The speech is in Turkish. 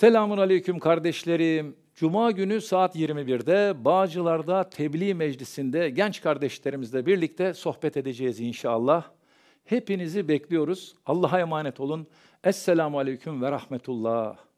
Selamun aleyküm kardeşlerim. Cuma günü saat 21'de Bağcılar'da Tebliğ Meclisi'nde genç kardeşlerimizle birlikte sohbet edeceğiz inşallah. Hepinizi bekliyoruz. Allah'a emanet olun. Esselamu aleyküm ve rahmetullah.